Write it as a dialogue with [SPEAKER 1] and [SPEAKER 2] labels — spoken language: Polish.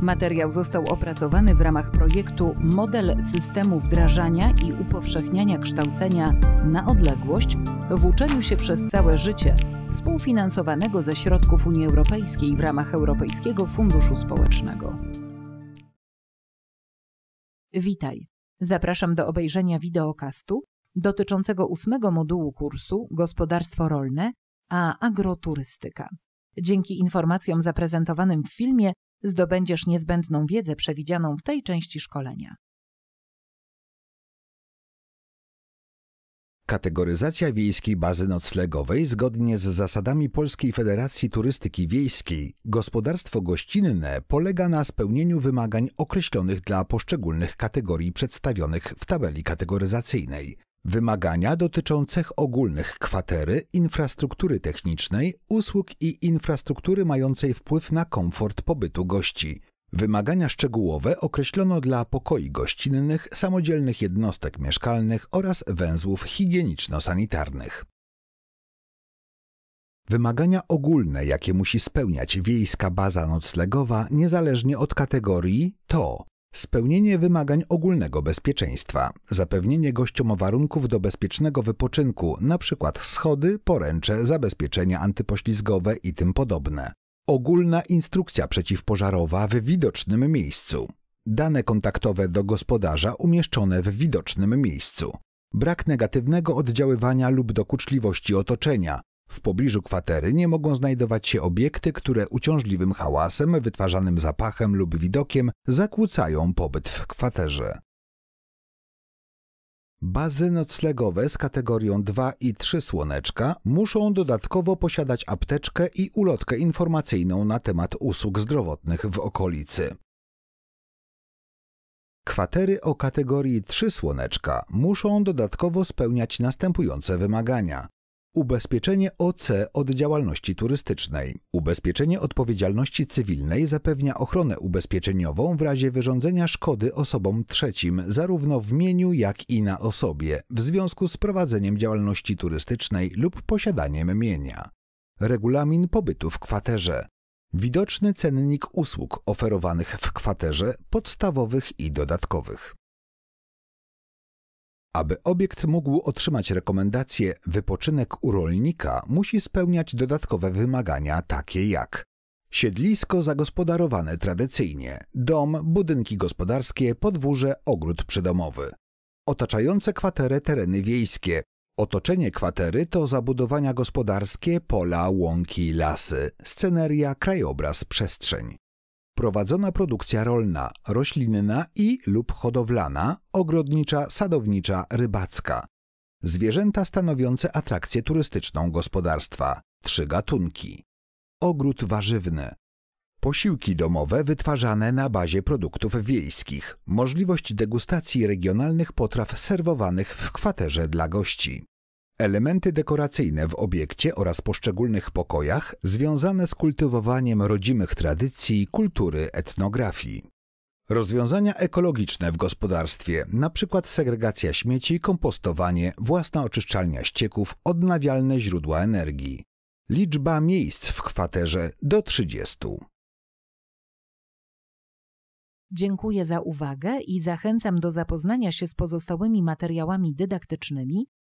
[SPEAKER 1] Materiał został opracowany w ramach projektu Model systemu wdrażania i upowszechniania kształcenia na odległość w uczeniu się przez całe życie, współfinansowanego ze środków Unii Europejskiej w ramach Europejskiego Funduszu Społecznego. Witaj. Zapraszam do obejrzenia wideokastu dotyczącego ósmego modułu kursu Gospodarstwo rolne, a agroturystyka. Dzięki informacjom zaprezentowanym w filmie zdobędziesz niezbędną wiedzę przewidzianą w tej części szkolenia.
[SPEAKER 2] Kategoryzacja wiejskiej bazy noclegowej zgodnie z zasadami Polskiej Federacji Turystyki Wiejskiej gospodarstwo gościnne polega na spełnieniu wymagań określonych dla poszczególnych kategorii przedstawionych w tabeli kategoryzacyjnej. Wymagania dotyczą cech ogólnych kwatery, infrastruktury technicznej, usług i infrastruktury mającej wpływ na komfort pobytu gości. Wymagania szczegółowe określono dla pokoi gościnnych, samodzielnych jednostek mieszkalnych oraz węzłów higieniczno-sanitarnych. Wymagania ogólne, jakie musi spełniać wiejska baza noclegowa, niezależnie od kategorii, to Spełnienie wymagań ogólnego bezpieczeństwa, zapewnienie gościom warunków do bezpiecznego wypoczynku, np. schody, poręcze, zabezpieczenia antypoślizgowe i tym podobne. Ogólna instrukcja przeciwpożarowa w widocznym miejscu. Dane kontaktowe do gospodarza umieszczone w widocznym miejscu. Brak negatywnego oddziaływania lub dokuczliwości otoczenia, w pobliżu kwatery nie mogą znajdować się obiekty, które uciążliwym hałasem, wytwarzanym zapachem lub widokiem zakłócają pobyt w kwaterze. Bazy noclegowe z kategorią 2 i 3 słoneczka muszą dodatkowo posiadać apteczkę i ulotkę informacyjną na temat usług zdrowotnych w okolicy. Kwatery o kategorii 3 słoneczka muszą dodatkowo spełniać następujące wymagania. Ubezpieczenie OC od działalności turystycznej. Ubezpieczenie odpowiedzialności cywilnej zapewnia ochronę ubezpieczeniową w razie wyrządzenia szkody osobom trzecim, zarówno w mieniu, jak i na osobie, w związku z prowadzeniem działalności turystycznej lub posiadaniem mienia. Regulamin pobytu w kwaterze. Widoczny cennik usług oferowanych w kwaterze podstawowych i dodatkowych. Aby obiekt mógł otrzymać rekomendację wypoczynek u rolnika, musi spełniać dodatkowe wymagania takie jak siedlisko zagospodarowane tradycyjnie, dom, budynki gospodarskie, podwórze, ogród przydomowy, otaczające kwaterę tereny wiejskie. Otoczenie kwatery to zabudowania gospodarskie, pola, łąki, lasy, sceneria, krajobraz, przestrzeń prowadzona produkcja rolna, roślinna i lub hodowlana, ogrodnicza, sadownicza, rybacka. Zwierzęta stanowiące atrakcję turystyczną gospodarstwa. Trzy gatunki. Ogród warzywny. Posiłki domowe wytwarzane na bazie produktów wiejskich. Możliwość degustacji regionalnych potraw serwowanych w kwaterze dla gości. Elementy dekoracyjne w obiekcie oraz poszczególnych pokojach związane z kultywowaniem rodzimych tradycji, kultury, etnografii. Rozwiązania ekologiczne w gospodarstwie, np. segregacja śmieci, kompostowanie, własna oczyszczalnia ścieków, odnawialne źródła energii. Liczba miejsc w kwaterze do 30.
[SPEAKER 1] Dziękuję za uwagę i zachęcam do zapoznania się z pozostałymi materiałami dydaktycznymi